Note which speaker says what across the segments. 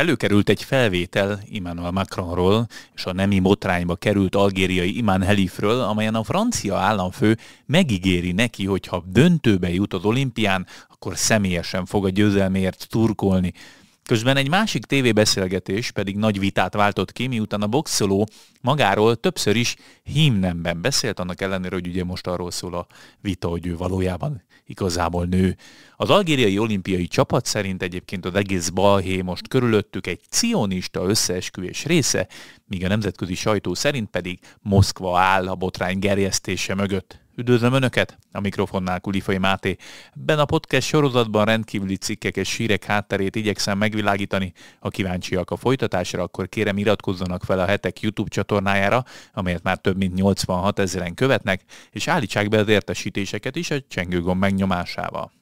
Speaker 1: Előkerült egy felvétel Immanuel Macronról és a nemi motrányba került algériai Imán Helifről, amelyen a francia államfő megígéri neki, hogy ha döntőbe jut az olimpián, akkor személyesen fog a győzelmért turkolni. Közben egy másik tévébeszélgetés pedig nagy vitát váltott ki, miután a boxoló magáról többször is hímnemben beszélt, annak ellenére, hogy ugye most arról szól a vita, hogy ő valójában igazából nő. Az algériai olimpiai csapat szerint egyébként az egész balhé most körülöttük egy cionista összeesküvés része, míg a nemzetközi sajtó szerint pedig Moszkva áll a botrány gerjesztése mögött. Üdvözlöm Önöket! A mikrofonnál Kulifai Máté. Ben a podcast sorozatban rendkívüli cikkek és sírek hátterét igyekszem megvilágítani. Ha kíváncsiak a folytatásra, akkor kérem iratkozzanak fel a hetek YouTube csatornájára, amelyet már több mint 86 ezeren követnek, és állítsák be az értesítéseket is a csengőgomb megnyomásával.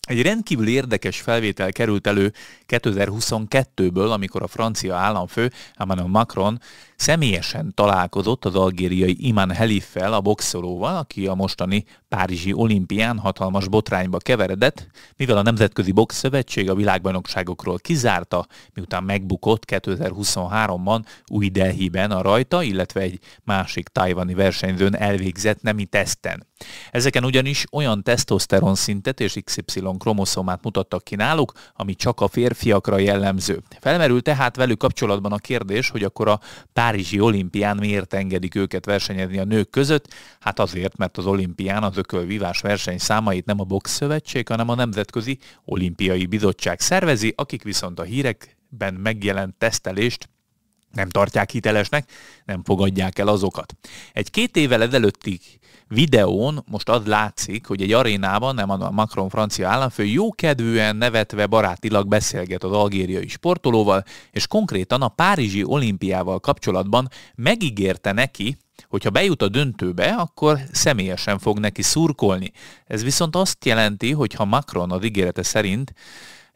Speaker 1: Egy rendkívül érdekes felvétel került elő 2022-ből, amikor a francia államfő, Emmanuel Macron Személyesen találkozott az algériai Iman Heliffel, a boxolóval, aki a mostani Párizsi olimpián hatalmas botrányba keveredett, mivel a Nemzetközi Box Szövetség a világbajnokságokról kizárta, miután megbukott 2023-ban új Delhiben a rajta, illetve egy másik tajvani versenyzőn elvégzett nemi teszten. Ezeken ugyanis olyan tesztoszteron szintet és XY kromoszomát mutattak ki náluk, ami csak a férfiakra jellemző. Felmerül tehát velük kapcsolatban a kérdés, hogy akkor a Párizsi olimpián miért engedik őket versenyezni a nők között? Hát azért, mert az olimpián az ökölvívás verseny számait nem a boxszövetség, hanem a Nemzetközi Olimpiai Bizottság szervezi, akik viszont a hírekben megjelent tesztelést nem tartják hitelesnek, nem fogadják el azokat. Egy két évvel ezelőtti videón most az látszik, hogy egy arénában, nem a Macron francia államfő, jókedvűen, nevetve, barátilag beszélget az algériai sportolóval, és konkrétan a Párizsi olimpiával kapcsolatban megígérte neki, hogyha bejut a döntőbe, akkor személyesen fog neki szurkolni. Ez viszont azt jelenti, hogy ha Macron az ígérete szerint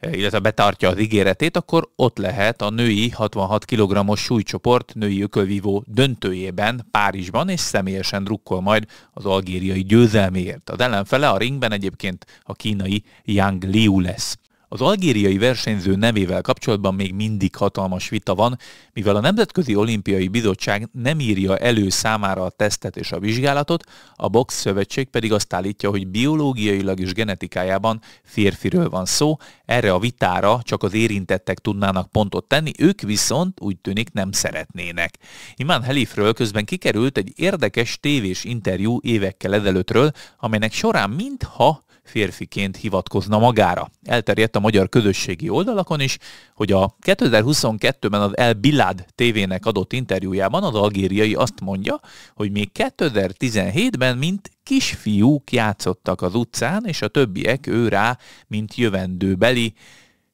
Speaker 1: illetve betartja az ígéretét, akkor ott lehet a női 66 kg-os súlycsoport női ökölvívó döntőjében Párizsban, és személyesen drukkol majd az algériai győzelméért. Az ellenfele a ringben egyébként a kínai Yang Liu lesz. Az algériai versenyző nevével kapcsolatban még mindig hatalmas vita van, mivel a Nemzetközi Olimpiai Bizottság nem írja elő számára a tesztet és a vizsgálatot, a box szövetség pedig azt állítja, hogy biológiailag és genetikájában férfiről van szó, erre a vitára csak az érintettek tudnának pontot tenni, ők viszont úgy tűnik nem szeretnének. Imán Helifről közben kikerült egy érdekes tévés interjú évekkel ezelőttről, amelynek során mintha férfiként hivatkozna magára. Elterjedt a magyar közösségi oldalakon is, hogy a 2022-ben az El Bilad tévének adott interjújában az algériai azt mondja, hogy még 2017-ben mint kisfiúk játszottak az utcán, és a többiek ő rá, mint jövendőbeli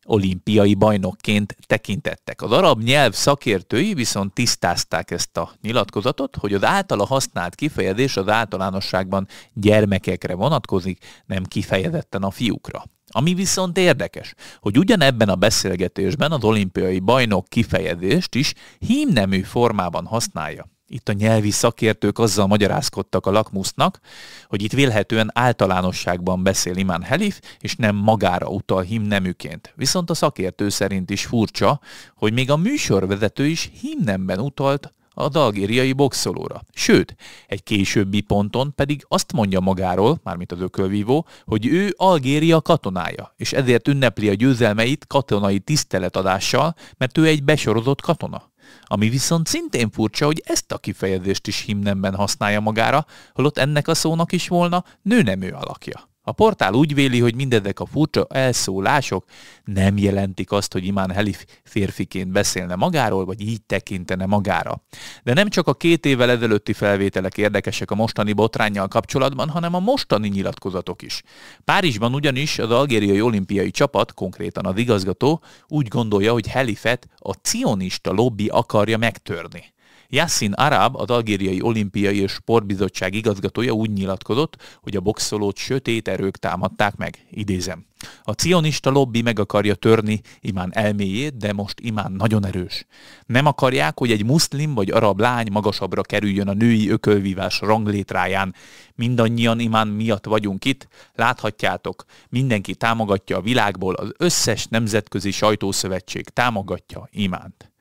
Speaker 1: olimpiai bajnokként tekintettek. Az arab nyelv szakértői viszont tisztázták ezt a nyilatkozatot, hogy az általa használt kifejezés az általánosságban gyermekekre vonatkozik, nem kifejezetten a fiúkra. Ami viszont érdekes, hogy ugyanebben a beszélgetésben az olimpiai bajnok kifejezést is hímnemű formában használja. Itt a nyelvi szakértők azzal magyarázkodtak a lakmusznak, hogy itt vélhetően általánosságban beszél Imán Helif, és nem magára utal himneműként. Viszont a szakértő szerint is furcsa, hogy még a műsorvezető is himnemben utalt a dalgériai boxolóra. Sőt, egy későbbi ponton pedig azt mondja magáról, mármint az ökölvívó, hogy ő Algéria katonája, és ezért ünnepli a győzelmeit katonai tiszteletadással, mert ő egy besorozott katona. Ami viszont szintén furcsa, hogy ezt a kifejezést is himnemben használja magára, holott ennek a szónak is volna nőnemű alakja. A portál úgy véli, hogy mindezek a furcsa elszólások nem jelentik azt, hogy imán Heli férfiként beszélne magáról, vagy így tekintene magára. De nem csak a két évvel ezelőtti felvételek érdekesek a mostani botránnyal kapcsolatban, hanem a mostani nyilatkozatok is. Párizsban ugyanis az algériai olimpiai csapat, konkrétan az igazgató, úgy gondolja, hogy Helifet a cionista lobby akarja megtörni. Yassin Arab, az Algériai Olimpiai és Sportbizottság igazgatója úgy nyilatkozott, hogy a boxolót sötét erők támadták meg. Idézem. A cionista lobby meg akarja törni imán elméjét, de most imán nagyon erős. Nem akarják, hogy egy muszlim vagy arab lány magasabbra kerüljön a női ökölvívás ranglétráján. Mindannyian imán miatt vagyunk itt, láthatjátok, mindenki támogatja a világból, az összes nemzetközi sajtószövetség támogatja imánt.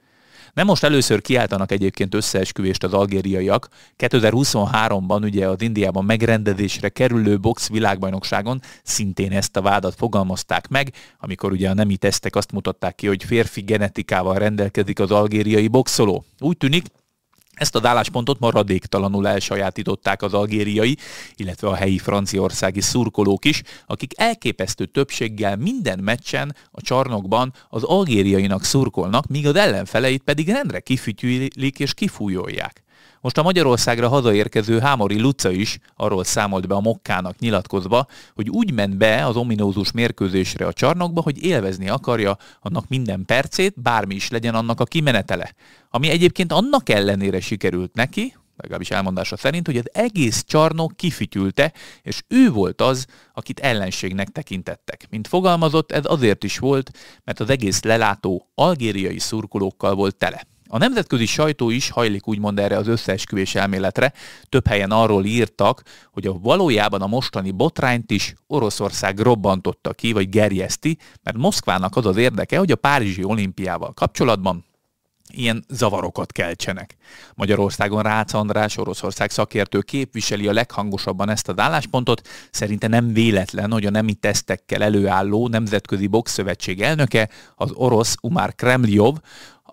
Speaker 1: Nem most először kiáltanak egyébként összeesküvést az algériaiak. 2023-ban ugye az Indiában megrendezésre kerülő box világbajnokságon szintén ezt a vádat fogalmazták meg, amikor ugye a nemi tesztek azt mutatták ki, hogy férfi genetikával rendelkezik az algériai boxoló. Úgy tűnik, ezt a álláspontot maradéktalanul elsajátították az algériai, illetve a helyi franciaországi szurkolók is, akik elképesztő többséggel minden meccsen a csarnokban az algériainak szurkolnak, míg az ellenfeleit pedig rendre kifütyülik és kifújolják. Most a Magyarországra hazaérkező Hámori Luca is arról számolt be a Mokkának nyilatkozva, hogy úgy ment be az ominózus mérkőzésre a csarnokba, hogy élvezni akarja annak minden percét, bármi is legyen annak a kimenetele. Ami egyébként annak ellenére sikerült neki, legalábbis elmondása szerint, hogy az egész csarnok kifütyülte, és ő volt az, akit ellenségnek tekintettek. Mint fogalmazott, ez azért is volt, mert az egész lelátó algériai szurkolókkal volt tele. A nemzetközi sajtó is hajlik úgymond erre az összeesküvés elméletre. Több helyen arról írtak, hogy a valójában a mostani botrányt is Oroszország robbantotta ki, vagy gerjeszti, mert Moszkvának az az érdeke, hogy a Párizsi olimpiával kapcsolatban ilyen zavarokat keltsenek. Magyarországon Rácz András, Oroszország szakértő képviseli a leghangosabban ezt az álláspontot. Szerinte nem véletlen, hogy a nemi tesztekkel előálló Nemzetközi Boxszövetség elnöke, az orosz Umar Kremljov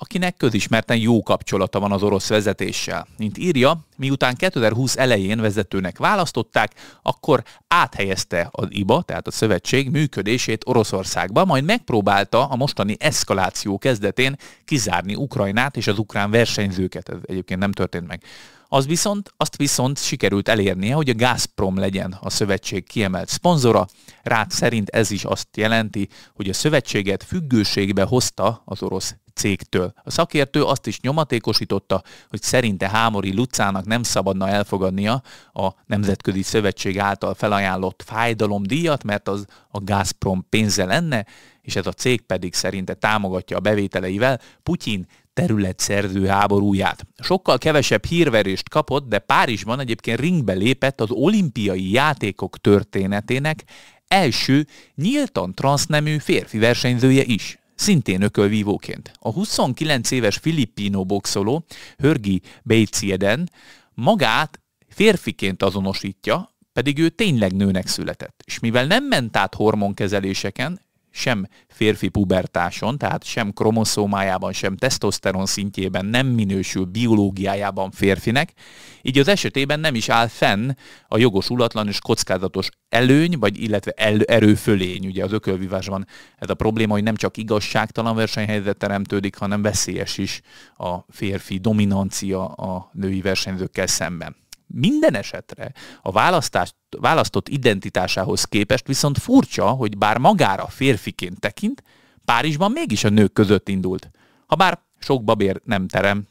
Speaker 1: akinek közismerten jó kapcsolata van az orosz vezetéssel. Mint írja, miután 2020 elején vezetőnek választották, akkor áthelyezte az IBA, tehát a szövetség működését Oroszországba, majd megpróbálta a mostani eszkaláció kezdetén kizárni Ukrajnát és az ukrán versenyzőket. Ez egyébként nem történt meg. Az viszont, azt viszont sikerült elérnie, hogy a Gazprom legyen a szövetség kiemelt szponzora. Rád szerint ez is azt jelenti, hogy a szövetséget függőségbe hozta az orosz cégtől. A szakértő azt is nyomatékosította, hogy szerinte Hámori Lucának nem szabadna elfogadnia a Nemzetközi Szövetség által felajánlott fájdalomdíjat, mert az a Gazprom pénze lenne, és ez a cég pedig szerinte támogatja a bevételeivel Putyin területszerző háborúját. Sokkal kevesebb hírverést kapott, de Párizsban egyébként ringbe lépett az olimpiai játékok történetének első nyíltan transznemű férfi versenyzője is szintén ökölvívóként. A 29 éves filippino boxoló Hörgi Beicieden magát férfiként azonosítja, pedig ő tényleg nőnek született. És mivel nem ment át hormonkezeléseken, sem férfi pubertáson, tehát sem kromoszómájában, sem tesztoszteron szintjében nem minősül biológiájában férfinek, így az esetében nem is áll fenn a jogosulatlan és kockázatos előny, vagy illetve el- erőfölény. Ugye az ökölvívásban ez a probléma, hogy nem csak igazságtalan versenyhelyzet teremtődik, hanem veszélyes is a férfi dominancia a női versenyzőkkel szemben. Minden esetre a választást választott identitásához képest viszont furcsa, hogy bár magára férfiként tekint, Párizsban mégis a nők között indult. Habár sok babér nem terem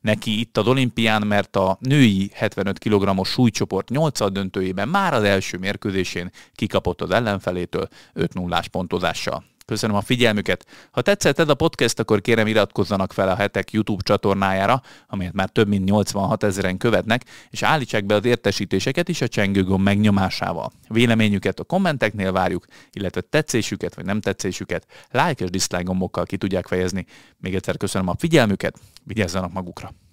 Speaker 1: neki itt az olimpián, mert a női 75 kg-os súlycsoport 8 döntőjében már az első mérkőzésén kikapott az ellenfelétől 5 0 pontozással. Köszönöm a figyelmüket. Ha tetszett ez a podcast, akkor kérem iratkozzanak fel a hetek YouTube csatornájára, amelyet már több mint 86 ezeren követnek, és állítsák be az értesítéseket is a csengőgomb megnyomásával. Véleményüket a kommenteknél várjuk, illetve tetszésüket vagy nem tetszésüket like és dislike gombokkal ki tudják fejezni. Még egyszer köszönöm a figyelmüket, vigyázzanak magukra!